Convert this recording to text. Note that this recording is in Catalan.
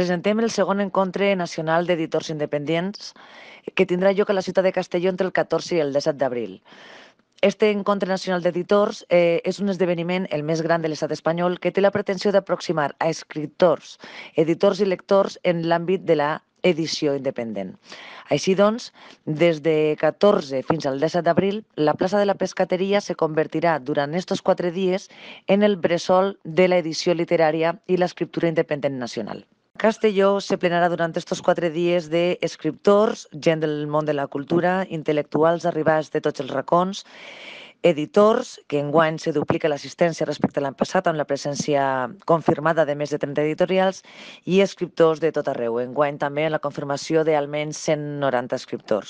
Presentem el segon encontre nacional d'editors independents que tindrà lloc a la ciutat de Castelló entre el 14 i el 17 d'abril. Este encontre nacional d'editors eh, és un esdeveniment el més gran de l'estat espanyol que té la pretensió d'aproximar a escriptors, editors i lectors en l'àmbit de la edició independent. Així doncs, des de 14 fins al 17 d'abril, la plaça de la Pescateria se convertirà durant aquests quatre dies en el bressol de l'edició literària i l'escriptura independent nacional. Castelló se plenarà durant aquests quatre dies d'escriptors, gent del món de la cultura, intel·lectuals arribats de tots els racons, editors, que enguany se duplica l'assistència respecte a l'any passat, amb la presència confirmada de més de 30 editorials, i escriptors de tot arreu. Enguany també la confirmació d'almenys 190 escriptors.